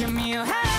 give me a hand.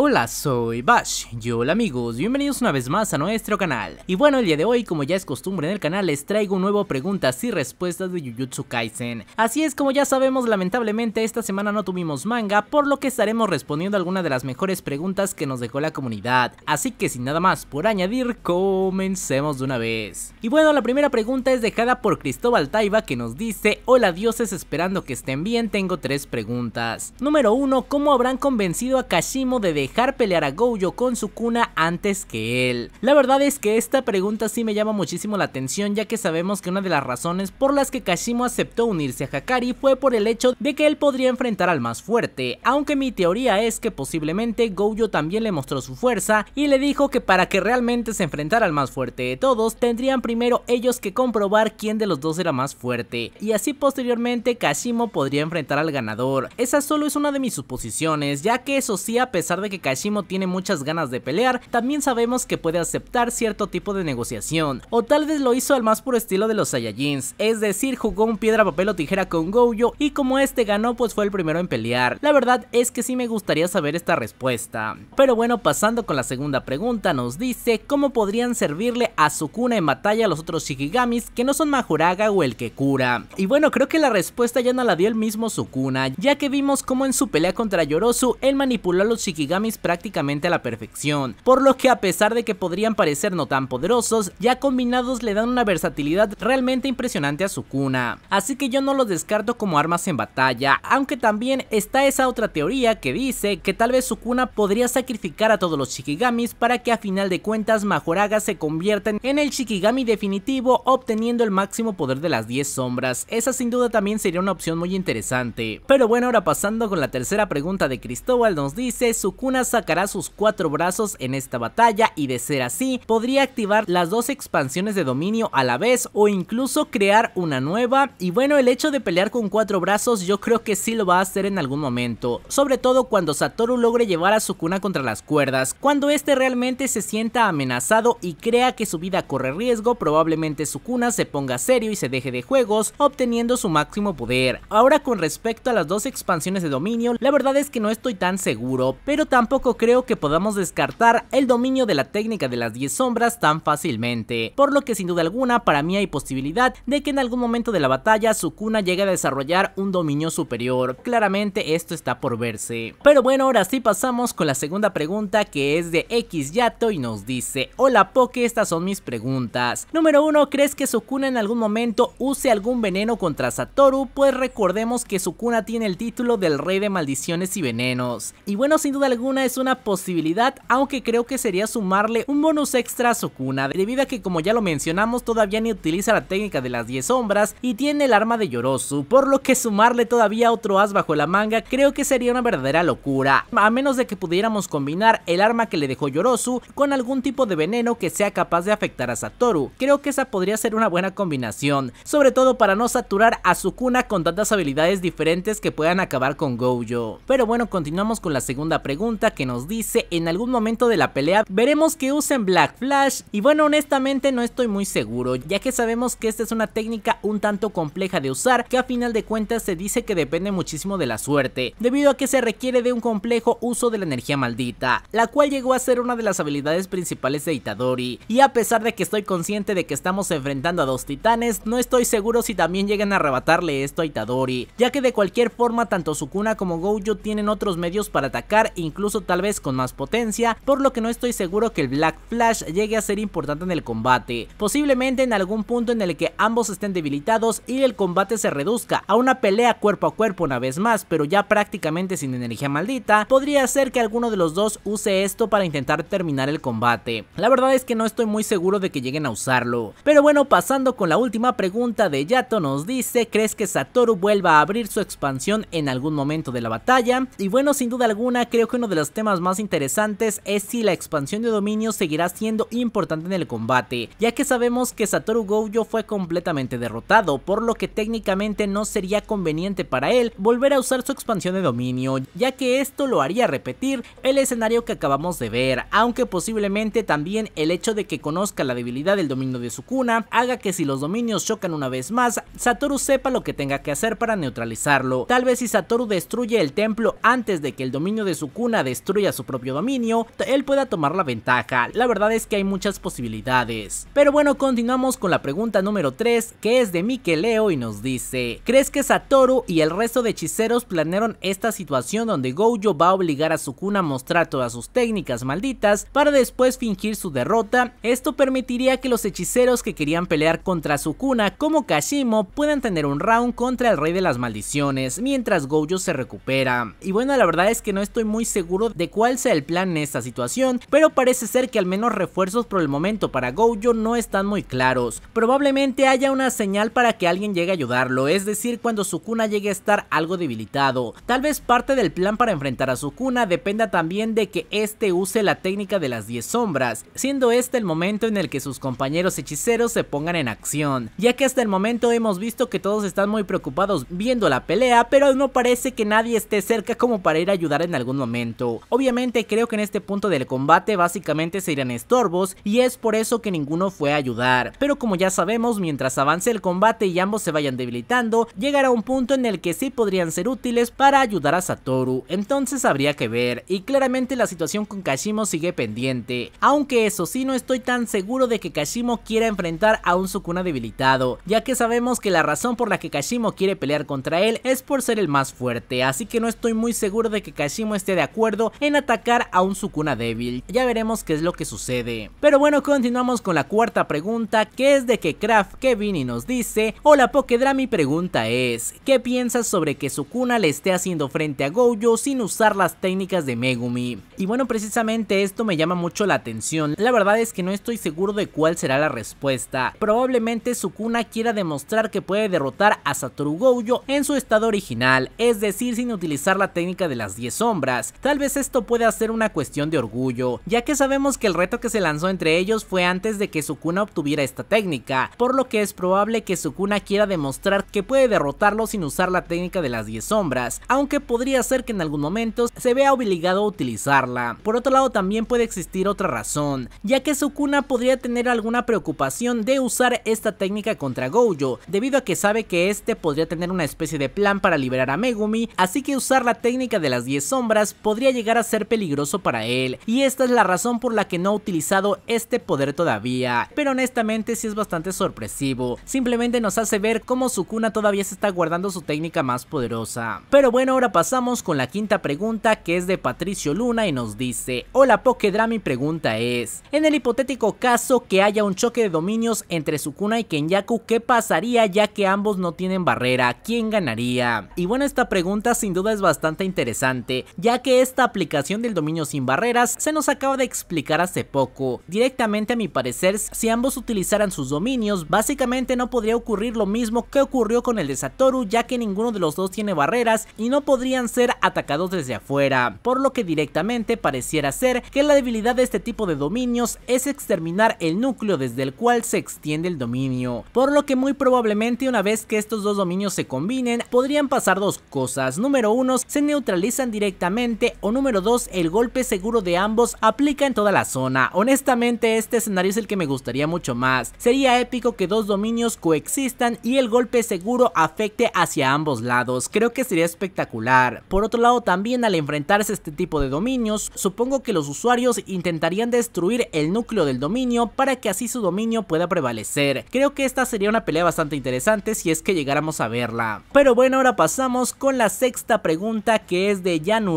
Hola, soy Bash. Y hola amigos, bienvenidos una vez más a nuestro canal. Y bueno, el día de hoy, como ya es costumbre en el canal, les traigo un nuevo preguntas y respuestas de Jujutsu Kaisen. Así es, como ya sabemos, lamentablemente esta semana no tuvimos manga, por lo que estaremos respondiendo algunas de las mejores preguntas que nos dejó la comunidad. Así que sin nada más por añadir, comencemos de una vez. Y bueno, la primera pregunta es dejada por Cristóbal Taiba que nos dice, hola dioses, esperando que estén bien, tengo tres preguntas. Número 1, ¿cómo habrán convencido a Kashimo de dejar dejar pelear a Gojo con su cuna antes que él? La verdad es que esta pregunta sí me llama muchísimo la atención ya que sabemos que una de las razones por las que Kashimo aceptó unirse a Hakari fue por el hecho de que él podría enfrentar al más fuerte, aunque mi teoría es que posiblemente Gojo también le mostró su fuerza y le dijo que para que realmente se enfrentara al más fuerte de todos, tendrían primero ellos que comprobar quién de los dos era más fuerte, y así posteriormente Kashimo podría enfrentar al ganador. Esa solo es una de mis suposiciones, ya que eso sí a pesar de que Kashimo tiene muchas ganas de pelear, también sabemos que puede aceptar cierto tipo de negociación, o tal vez lo hizo al más puro estilo de los Saiyajins, es decir, jugó un piedra, papel o tijera con Gojo y como este ganó pues fue el primero en pelear. La verdad es que sí me gustaría saber esta respuesta. Pero bueno, pasando con la segunda pregunta, nos dice cómo podrían servirle a Sukuna en batalla a los otros Shikigamis que no son Majuraga o el que cura. Y bueno, creo que la respuesta ya no la dio el mismo Sukuna, ya que vimos cómo en su pelea contra Yorosu él manipuló a los Shikigamis prácticamente a la perfección, por lo que a pesar de que podrían parecer no tan poderosos, ya combinados le dan una versatilidad realmente impresionante a su cuna, así que yo no los descarto como armas en batalla, aunque también está esa otra teoría que dice que tal vez su cuna podría sacrificar a todos los Shikigamis para que a final de cuentas Majoraga se convierten en el Shikigami definitivo obteniendo el máximo poder de las 10 sombras, esa sin duda también sería una opción muy interesante. Pero bueno, ahora pasando con la tercera pregunta de Cristóbal nos dice su cuna sacará sus cuatro brazos en esta batalla y de ser así, podría activar las dos expansiones de dominio a la vez o incluso crear una nueva y bueno el hecho de pelear con cuatro brazos yo creo que sí lo va a hacer en algún momento, sobre todo cuando Satoru logre llevar a su cuna contra las cuerdas, cuando este realmente se sienta amenazado y crea que su vida corre riesgo probablemente su cuna se ponga serio y se deje de juegos obteniendo su máximo poder. Ahora con respecto a las dos expansiones de dominio la verdad es que no estoy tan seguro, pero también tampoco creo que podamos descartar el dominio de la técnica de las 10 sombras tan fácilmente, por lo que sin duda alguna para mí hay posibilidad de que en algún momento de la batalla Sukuna llegue a desarrollar un dominio superior, claramente esto está por verse. Pero bueno, ahora sí pasamos con la segunda pregunta que es de X Yato y nos dice, hola Poke, estas son mis preguntas. Número 1, ¿crees que Sukuna en algún momento use algún veneno contra Satoru? Pues recordemos que Sukuna tiene el título del rey de maldiciones y venenos. Y bueno, sin duda alguna es una posibilidad, aunque creo que sería sumarle un bonus extra a Sukuna, debido a que como ya lo mencionamos todavía ni utiliza la técnica de las 10 sombras y tiene el arma de Yorosu, por lo que sumarle todavía otro as bajo la manga creo que sería una verdadera locura, a menos de que pudiéramos combinar el arma que le dejó Yorosu con algún tipo de veneno que sea capaz de afectar a Satoru, creo que esa podría ser una buena combinación, sobre todo para no saturar a Sukuna con tantas habilidades diferentes que puedan acabar con Gojo. Pero bueno, continuamos con la segunda pregunta que nos dice en algún momento de la pelea veremos que usen Black Flash y bueno honestamente no estoy muy seguro ya que sabemos que esta es una técnica un tanto compleja de usar que a final de cuentas se dice que depende muchísimo de la suerte debido a que se requiere de un complejo uso de la energía maldita la cual llegó a ser una de las habilidades principales de Itadori y a pesar de que estoy consciente de que estamos enfrentando a dos titanes no estoy seguro si también llegan a arrebatarle esto a Itadori ya que de cualquier forma tanto Sukuna como Gojo tienen otros medios para atacar incluso tal vez con más potencia, por lo que no estoy seguro que el Black Flash llegue a ser importante en el combate, posiblemente en algún punto en el que ambos estén debilitados y el combate se reduzca a una pelea cuerpo a cuerpo una vez más, pero ya prácticamente sin energía maldita, podría ser que alguno de los dos use esto para intentar terminar el combate. La verdad es que no estoy muy seguro de que lleguen a usarlo. Pero bueno, pasando con la última pregunta de Yato nos dice, ¿crees que Satoru vuelva a abrir su expansión en algún momento de la batalla? Y bueno, sin duda alguna, creo que uno de los temas más interesantes es si la expansión de dominio seguirá siendo importante en el combate, ya que sabemos que Satoru Gojo fue completamente derrotado, por lo que técnicamente no sería conveniente para él volver a usar su expansión de dominio, ya que esto lo haría repetir el escenario que acabamos de ver, aunque posiblemente también el hecho de que conozca la debilidad del dominio de Sukuna haga que si los dominios chocan una vez más, Satoru sepa lo que tenga que hacer para neutralizarlo. Tal vez si Satoru destruye el templo antes de que el dominio de su Sukuna destruya su propio dominio, él pueda tomar la ventaja. La verdad es que hay muchas posibilidades. Pero bueno, continuamos con la pregunta número 3, que es de Mikeleo y nos dice, ¿crees que Satoru y el resto de hechiceros planearon esta situación donde Gojo va a obligar a Sukuna a mostrar todas sus técnicas malditas para después fingir su derrota? Esto permitiría que los hechiceros que querían pelear contra Sukuna como Kashimo puedan tener un round contra el rey de las maldiciones mientras Gojo se recupera. Y bueno, la verdad es que no estoy muy seguro seguro de cuál sea el plan en esta situación, pero parece ser que al menos refuerzos por el momento para Gojo no están muy claros. Probablemente haya una señal para que alguien llegue a ayudarlo, es decir, cuando Sukuna llegue a estar algo debilitado. Tal vez parte del plan para enfrentar a Sukuna dependa también de que este use la técnica de las 10 sombras, siendo este el momento en el que sus compañeros hechiceros se pongan en acción, ya que hasta el momento hemos visto que todos están muy preocupados viendo la pelea, pero no parece que nadie esté cerca como para ir a ayudar en algún momento. Obviamente creo que en este punto del combate básicamente se irán estorbos y es por eso que ninguno fue a ayudar. Pero como ya sabemos, mientras avance el combate y ambos se vayan debilitando, llegará un punto en el que sí podrían ser útiles para ayudar a Satoru, entonces habría que ver, y claramente la situación con Kashimo sigue pendiente, aunque eso sí no estoy tan seguro de que Kashimo quiera enfrentar a un Sukuna debilitado, ya que sabemos que la razón por la que Kashimo quiere pelear contra él es por ser el más fuerte, así que no estoy muy seguro de que Kashimo esté de acuerdo en atacar a un Sukuna débil. Ya veremos qué es lo que sucede. Pero bueno, continuamos con la cuarta pregunta, que es de que Craft Kevin y nos dice, hola Pokedra, mi pregunta es, ¿qué piensas sobre que Sukuna le esté haciendo frente a Gojo sin usar las técnicas de Megumi? Y bueno, precisamente esto me llama mucho la atención, la verdad es que no estoy seguro de cuál será la respuesta. Probablemente Sukuna quiera demostrar que puede derrotar a Satoru Gojo en su estado original, es decir, sin utilizar la técnica de las 10 sombras. Tal vez esto puede ser una cuestión de orgullo, ya que sabemos que el reto que se lanzó entre ellos fue antes de que Sukuna obtuviera esta técnica, por lo que es probable que Sukuna quiera demostrar que puede derrotarlo sin usar la técnica de las 10 sombras, aunque podría ser que en algún momento se vea obligado a utilizarla. Por otro lado también puede existir otra razón, ya que Sukuna podría tener alguna preocupación de usar esta técnica contra Gojo, debido a que sabe que este podría tener una especie de plan para liberar a Megumi, así que usar la técnica de las 10 sombras podría llegar a ser peligroso para él y esta es la razón por la que no ha utilizado este poder todavía, pero honestamente si es bastante sorpresivo, simplemente nos hace ver cómo Sukuna todavía se está guardando su técnica más poderosa. Pero bueno, ahora pasamos con la quinta pregunta que es de Patricio Luna y nos dice, hola Dra. mi pregunta es, en el hipotético caso que haya un choque de dominios entre Sukuna y Kenyaku, ¿qué pasaría ya que ambos no tienen barrera? ¿Quién ganaría? Y bueno, esta pregunta sin duda es bastante interesante, ya que es este esta aplicación del dominio sin barreras se nos acaba de explicar hace poco. Directamente a mi parecer, si ambos utilizaran sus dominios, básicamente no podría ocurrir lo mismo que ocurrió con el de Satoru, ya que ninguno de los dos tiene barreras y no podrían ser atacados desde afuera, por lo que directamente pareciera ser que la debilidad de este tipo de dominios es exterminar el núcleo desde el cual se extiende el dominio, por lo que muy probablemente una vez que estos dos dominios se combinen, podrían pasar dos cosas, número uno, se neutralizan directamente número 2 el golpe seguro de ambos aplica en toda la zona. Honestamente este escenario es el que me gustaría mucho más. Sería épico que dos dominios coexistan y el golpe seguro afecte hacia ambos lados. Creo que sería espectacular. Por otro lado también al enfrentarse a este tipo de dominios, supongo que los usuarios intentarían destruir el núcleo del dominio para que así su dominio pueda prevalecer. Creo que esta sería una pelea bastante interesante si es que llegáramos a verla. Pero bueno, ahora pasamos con la sexta pregunta que es de Jan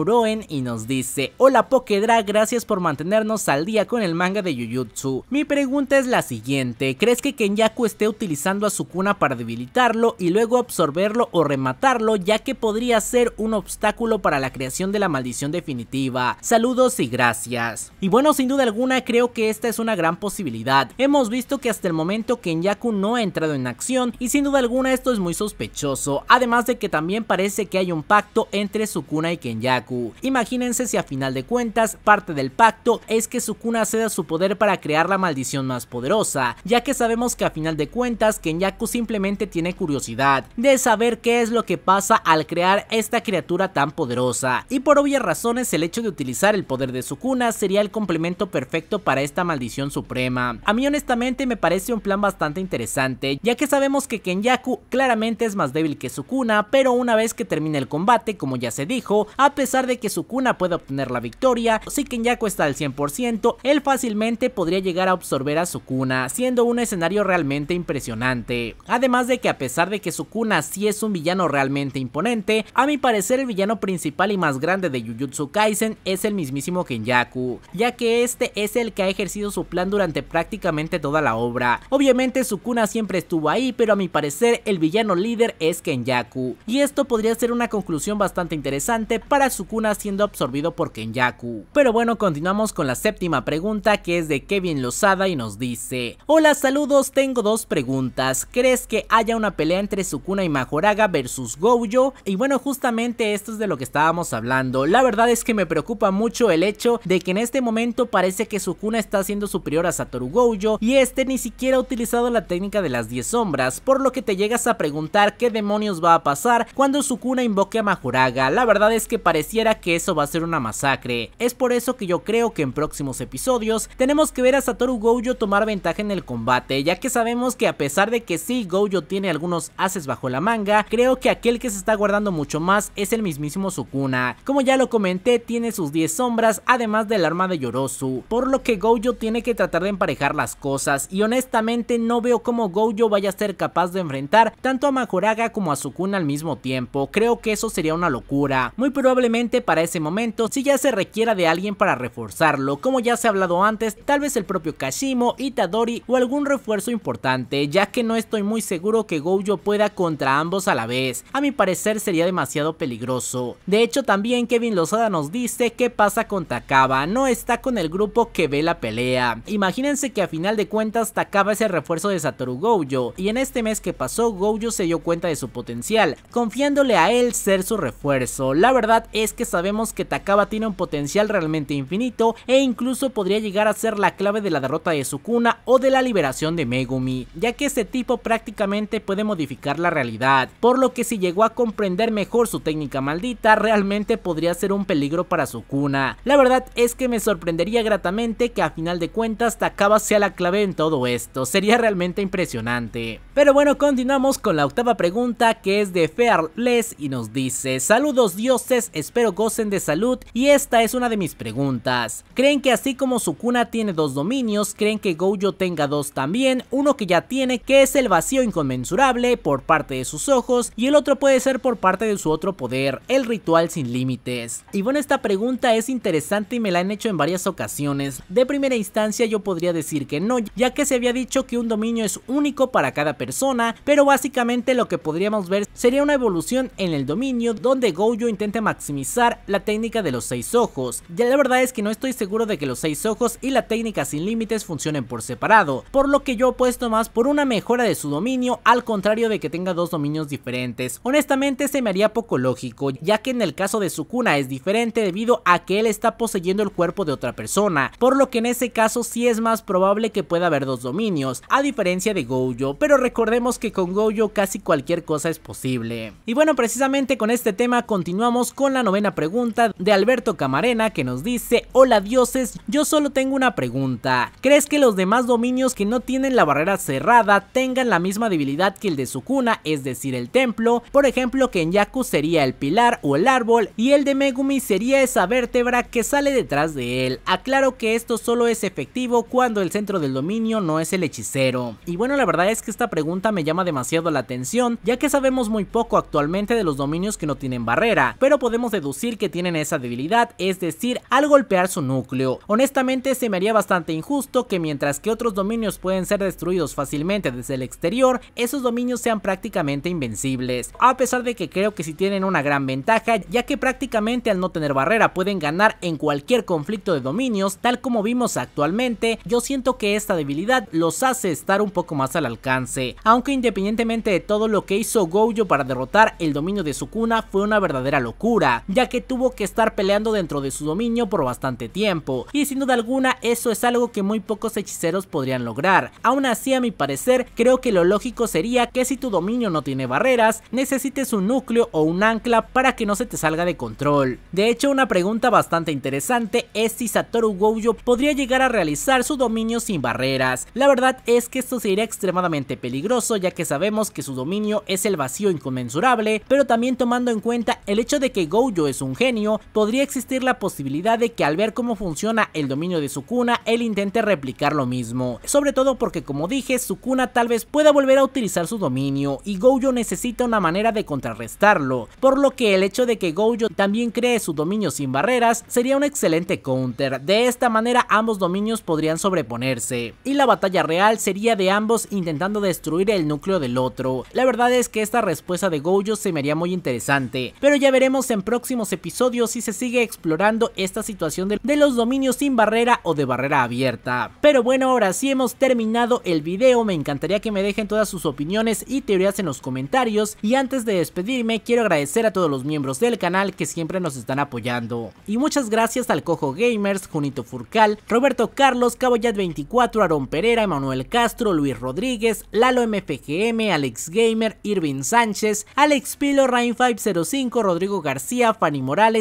nos dice, hola Pokedra, gracias por mantenernos al día con el manga de Jujutsu. Mi pregunta es la siguiente, ¿crees que Kenyaku esté utilizando a Sukuna para debilitarlo y luego absorberlo o rematarlo ya que podría ser un obstáculo para la creación de la maldición definitiva? Saludos y gracias. Y bueno, sin duda alguna creo que esta es una gran posibilidad. Hemos visto que hasta el momento Kenyaku no ha entrado en acción y sin duda alguna esto es muy sospechoso, además de que también parece que hay un pacto entre Sukuna y Kenyaku imagínense si a final de cuentas parte del pacto es que Sukuna ceda su poder para crear la maldición más poderosa, ya que sabemos que a final de cuentas Kenyaku simplemente tiene curiosidad de saber qué es lo que pasa al crear esta criatura tan poderosa, y por obvias razones el hecho de utilizar el poder de Sukuna sería el complemento perfecto para esta maldición suprema. A mí honestamente me parece un plan bastante interesante, ya que sabemos que Kenyaku claramente es más débil que Sukuna, pero una vez que termine el combate, como ya se dijo, a pesar de que Sukuna Sukuna puede obtener la victoria, si Kenyaku está al 100%, él fácilmente podría llegar a absorber a Sukuna, siendo un escenario realmente impresionante. Además de que a pesar de que Sukuna sí es un villano realmente imponente, a mi parecer el villano principal y más grande de Jujutsu Kaisen es el mismísimo Kenyaku, ya que este es el que ha ejercido su plan durante prácticamente toda la obra. Obviamente Sukuna siempre estuvo ahí, pero a mi parecer el villano líder es Kenyaku, y esto podría ser una conclusión bastante interesante para Sukuna siendo absorbido por Kenyaku. Pero bueno, continuamos con la séptima pregunta que es de Kevin Lozada y nos dice Hola, saludos, tengo dos preguntas. ¿Crees que haya una pelea entre Sukuna y Majoraga versus Gojo? Y bueno, justamente esto es de lo que estábamos hablando. La verdad es que me preocupa mucho el hecho de que en este momento parece que Sukuna está siendo superior a Satoru Gojo y este ni siquiera ha utilizado la técnica de las 10 sombras, por lo que te llegas a preguntar qué demonios va a pasar cuando Sukuna invoque a Majoraga. La verdad es que pareciera que eso va a ser una masacre. Es por eso que yo creo que en próximos episodios tenemos que ver a Satoru Gojo tomar ventaja en el combate, ya que sabemos que a pesar de que sí Gojo tiene algunos haces bajo la manga, creo que aquel que se está guardando mucho más es el mismísimo Sukuna. Como ya lo comenté, tiene sus 10 sombras, además del arma de Yorosu, por lo que Gojo tiene que tratar de emparejar las cosas, y honestamente no veo cómo Gojo vaya a ser capaz de enfrentar tanto a Makoraga como a Sukuna al mismo tiempo, creo que eso sería una locura. Muy probablemente para ese momento si ya se requiera de alguien para reforzarlo, como ya se ha hablado antes, tal vez el propio Kashimo, Itadori o algún refuerzo importante, ya que no estoy muy seguro que Gojo pueda contra ambos a la vez, a mi parecer sería demasiado peligroso. De hecho también Kevin Lozada nos dice qué pasa con Takaba, no está con el grupo que ve la pelea. Imagínense que a final de cuentas Takaba es el refuerzo de Satoru Gojo, y en este mes que pasó Gojo se dio cuenta de su potencial, confiándole a él ser su refuerzo. La verdad es que sabemos que Takaba tiene un potencial realmente infinito e incluso podría llegar a ser la clave de la derrota de Sukuna o de la liberación de Megumi, ya que este tipo prácticamente puede modificar la realidad, por lo que si llegó a comprender mejor su técnica maldita realmente podría ser un peligro para Sukuna. La verdad es que me sorprendería gratamente que a final de cuentas Takaba sea la clave en todo esto, sería realmente impresionante. Pero bueno, continuamos con la octava pregunta que es de Fearless y nos dice, saludos dioses, espero gocen de salud y esta es una de mis preguntas. ¿Creen que así como Sukuna tiene dos dominios, creen que Gojo tenga dos también? Uno que ya tiene que es el vacío inconmensurable por parte de sus ojos y el otro puede ser por parte de su otro poder, el ritual sin límites. Y bueno, esta pregunta es interesante y me la han hecho en varias ocasiones. De primera instancia yo podría decir que no, ya que se había dicho que un dominio es único para cada persona, pero básicamente lo que podríamos ver sería una evolución en el dominio donde Gojo intenta maximizar la técnica de los seis ojos. Ya la verdad es que no estoy seguro de que los seis ojos y la técnica sin límites funcionen por separado, por lo que yo apuesto más por una mejora de su dominio al contrario de que tenga dos dominios diferentes. Honestamente se me haría poco lógico, ya que en el caso de Sukuna es diferente debido a que él está poseyendo el cuerpo de otra persona, por lo que en ese caso sí es más probable que pueda haber dos dominios, a diferencia de Gojo, pero recordemos que con Gojo casi cualquier cosa es posible. Y bueno, precisamente con este tema continuamos con la novena pregunta de Alberto Camarena que nos dice, hola dioses, yo solo tengo una pregunta. ¿Crees que los demás dominios que no tienen la barrera cerrada tengan la misma debilidad que el de su cuna, es decir, el templo? Por ejemplo, que en Yaku sería el pilar o el árbol y el de Megumi sería esa vértebra que sale detrás de él. Aclaro que esto solo es efectivo cuando el centro del dominio no es el hechicero. Y bueno, la verdad es que esta pregunta me llama demasiado la atención, ya que sabemos muy poco actualmente de los dominios que no tienen barrera, pero podemos deducir que tienen esa debilidad, es decir, al golpear su núcleo. Honestamente se me haría bastante injusto que mientras que otros dominios pueden ser destruidos fácilmente desde el exterior, esos dominios sean prácticamente invencibles. A pesar de que creo que si tienen una gran ventaja, ya que prácticamente al no tener barrera pueden ganar en cualquier conflicto de dominios, tal como vimos actualmente, yo siento que esta debilidad los hace estar un poco más al alcance. Aunque independientemente de todo lo que hizo Gojo para derrotar el dominio de su cuna fue una verdadera locura, ya que tuvo que estar peleando dentro de su dominio por bastante tiempo, y sin duda alguna eso es algo que muy pocos hechiceros podrían lograr. Aún así, a mi parecer, creo que lo lógico sería que si tu dominio no tiene barreras, necesites un núcleo o un ancla para que no se te salga de control. De hecho, una pregunta bastante interesante es si Satoru Gojo podría llegar a realizar su dominio sin barreras. La verdad es que esto sería extremadamente peligroso ya que sabemos que su dominio es el vacío inconmensurable, pero también tomando en cuenta el hecho de que Gojo es un genio podría existir la posibilidad de que al ver cómo funciona el dominio de Sukuna, él intente replicar lo mismo. Sobre todo porque como dije, Sukuna tal vez pueda volver a utilizar su dominio y Gojo necesita una manera de contrarrestarlo, por lo que el hecho de que Gojo también cree su dominio sin barreras sería un excelente counter, de esta manera ambos dominios podrían sobreponerse, y la batalla real sería de ambos intentando destruir el núcleo del otro. La verdad es que esta respuesta de Gojo se me haría muy interesante, pero ya veremos en próximos episodios si se sigue explorando esta situación de, los dominios sin barrera o de barrera abierta. Pero bueno, ahora sí hemos terminado el video, me encantaría que me dejen todas sus opiniones y teorías en los comentarios y antes de despedirme quiero agradecer a todos los miembros del canal que siempre nos están apoyando. Y muchas gracias al Cojo Gamers, Junito Furcal, Roberto Carlos, Caboyat24, Aaron Pereira, Emanuel Castro, Luis Rodríguez, Lalo MFGM, Alex Gamer, Irvin Sánchez, Alex Pilo, Rain505, Rodrigo García, Fanny Morales,